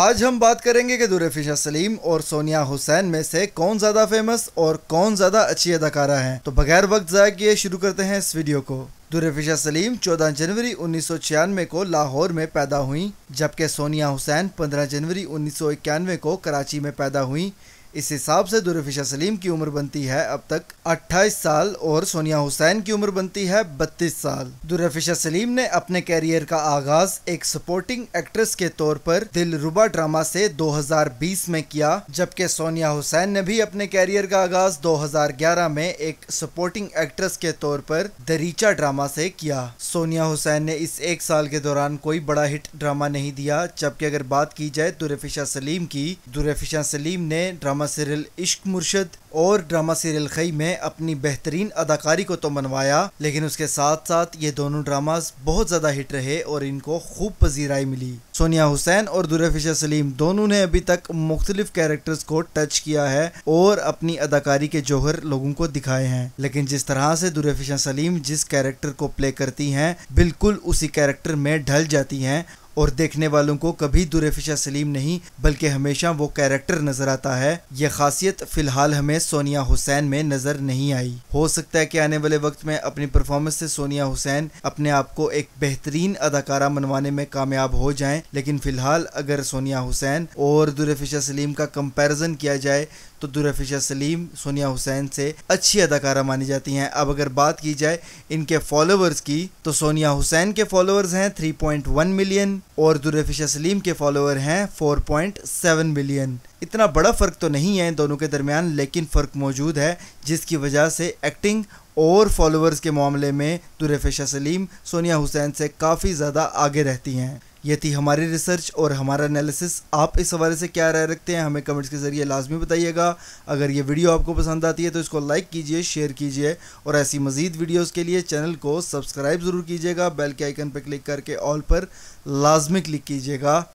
आज हम बात करेंगे कि फिशा सलीम और सोनिया हुसैन में से कौन ज्यादा फेमस और कौन ज्यादा अच्छी अदाकारा है तो बगैर वक्त जाए किए शुरू करते हैं इस वीडियो को फिशा सलीम 14 जनवरी उन्नीस को लाहौर में पैदा हुई जबकि सोनिया हुसैन 15 जनवरी उन्नीस को कराची में पैदा हुई इस हिसाब से दुरफिशा सलीम की उम्र बनती है अब तक 28 साल और सोनिया हुसैन की उम्र बनती है 32 साल दुरफिशा सलीम ने अपने कैरियर का आगाज एक सपोर्टिंग एक्ट्रेस के तौर पर दिल रुबा ड्रामा से 2020 में किया जबकि सोनिया हुसैन ने भी अपने कैरियर का आगाज 2011 में एक सपोर्टिंग एक्ट्रेस के तौर पर दरीचा ड्रामा से किया सोनिया हुसैन ने इस एक साल के दौरान कोई बड़ा हिट ड्रामा नहीं दिया जबकि अगर बात की जाए दुरफिशा सलीम की दुरफिशा सलीम ने ड्रामा ड्रामा सीरियल इश्क मुर्शद और ड्रामा सीरियल खई में अपनी बेहतरीन अदाकारी को तो मनवाया लेकिन उसके साथ साथ ये दोनों ड्रामास बहुत ज़्यादा हिट रहे और इनको खूब पजीराई मिली सोनिया हुसैन और दुरफिशा सलीम दोनों ने अभी तक मुख्तलिफ कैरेक्टर्स को टच किया है और अपनी अदाकारी के जौहर लोगों को दिखाए हैं लेकिन जिस तरह से दुरफिशा सलीम जिस कैरेक्टर को प्ले करती हैं बिल्कुल उसी कैरेक्टर में ढल जाती हैं और देखने वालों को कभी दुरेफिशा सलीम नहीं बल्कि हमेशा वो कैरेक्टर नजर आता है ये खासियत फिलहाल हमें सोनिया हुसैन में नजर नहीं आई हो सकता है कि आने वाले वक्त में अपनी परफॉर्मेंस से सोनिया हुसैन अपने आप को एक बेहतरीन अदाकारा मनवाने में कामयाब हो जाए लेकिन फिलहाल अगर सोनिया हुसैन और दुरेफिशा सलीम का कंपेरिजन किया जाए तो दुरफिशा सलीम सोनिया हुसैन से अच्छी अदाकारा मानी जाती हैं अब अगर बात की जाए इनके फॉलोअर्स की तो सोनिया हुसैन के फॉलोअर्स हैं 3.1 मिलियन और जुल्फिश सलीम के फॉलोअर हैं 4.7 मिलियन इतना बड़ा फ़र्क तो नहीं है इन दोनों के दरमियान लेकिन फ़र्क मौजूद है जिसकी वजह से एक्टिंग और फॉलोअर्स के मामले में दुरफिशा सलीम सोनिया हुसैन से काफ़ी ज़्यादा आगे रहती हैं यदि हमारी रिसर्च और हमारा एनालिसिस आप इस हवाले से क्या राय रखते हैं हमें कमेंट्स के ज़रिए लाजमी बताइएगा अगर ये वीडियो आपको पसंद आती है तो इसको लाइक कीजिए शेयर कीजिए और ऐसी मज़ीद वीडियोज़ के लिए चैनल को सब्सक्राइब ज़रूर कीजिएगा बेल के आइकन पर क्लिक करके ऑल पर लाजमी क्लिक कीजिएगा